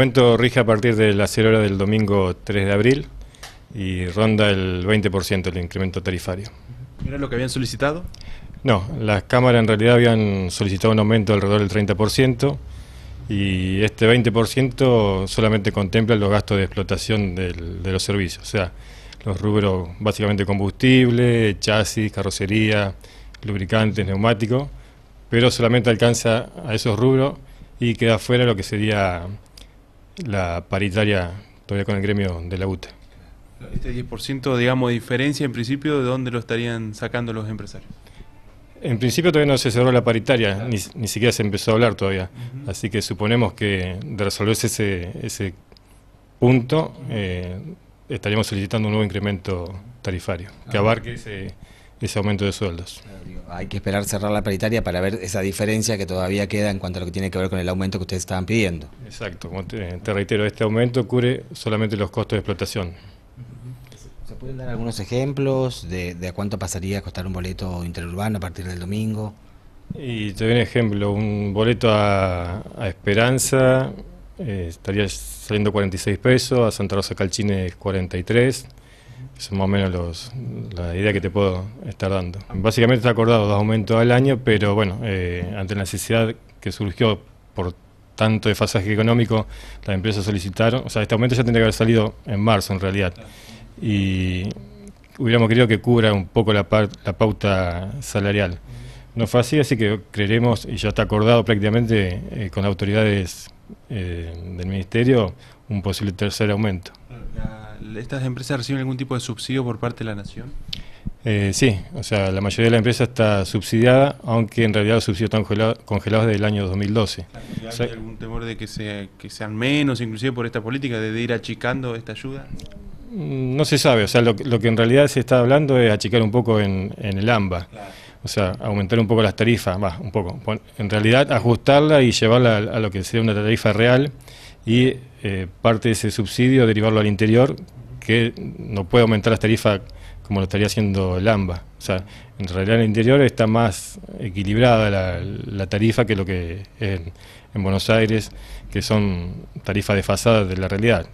aumento rige a partir de las 0 horas del domingo 3 de abril y ronda el 20% el incremento tarifario. ¿Era lo que habían solicitado? No, las cámaras en realidad habían solicitado un aumento alrededor del 30% y este 20% solamente contempla los gastos de explotación de los servicios, o sea, los rubros básicamente combustible, chasis, carrocería, lubricantes, neumáticos, pero solamente alcanza a esos rubros y queda fuera lo que sería la paritaria todavía con el gremio de la UTE. Este 10%, digamos, de diferencia, en principio, ¿de dónde lo estarían sacando los empresarios? En principio todavía no se cerró la paritaria, ni, siquiera se empezó a hablar todavía. Así que suponemos que de resolverse ese, punto, eh, estaríamos solicitando un nuevo incremento tarifario, que ah, abarque ese ese aumento de sueldos. Hay que esperar cerrar la paritaria para ver esa diferencia que todavía queda en cuanto a lo que tiene que ver con el aumento que ustedes estaban pidiendo. Exacto, te reitero, este aumento cubre solamente los costos de explotación. ¿Se pueden dar algunos ejemplos de, a cuánto pasaría a costar un boleto interurbano a partir del domingo? Y te doy un ejemplo, un boleto a, Esperanza eh, estaría saliendo 46 pesos, a Santa Rosa Calchines 43 es más o menos los, la idea que te puedo estar dando. Básicamente está acordado dos aumentos al año, pero bueno, eh, ante la necesidad que surgió por tanto desfasaje económico, las empresas solicitaron, o sea, este aumento ya tendría que haber salido en marzo en realidad, y hubiéramos querido que cubra un poco la, pauta salarial. No fue así, así que creeremos, y ya está acordado prácticamente eh, con las autoridades eh, del Ministerio, un posible tercer aumento estas empresas reciben algún tipo de subsidio por parte de la nación? Eh, sí, o sea, la mayoría de la empresa está subsidiada, aunque en realidad los subsidios están congelados, desde el año 2012. ¿Hay algún temor de que, sea, que sean menos, inclusive por esta política, de ir achicando esta ayuda? Mm, no se sabe, o sea, lo, que en realidad se está hablando es achicar un poco en, el AMBA. O sea, aumentar un poco las tarifas, va, un poco. En realidad, ajustarla y llevarla a, lo que sería una tarifa real y eh, parte de ese subsidio derivarlo al interior que no puede aumentar las tarifas como lo estaría haciendo el AMBA. O sea, en realidad en el interior está más equilibrada la, tarifa que lo que en, en Buenos Aires, que son tarifas desfasadas de la realidad.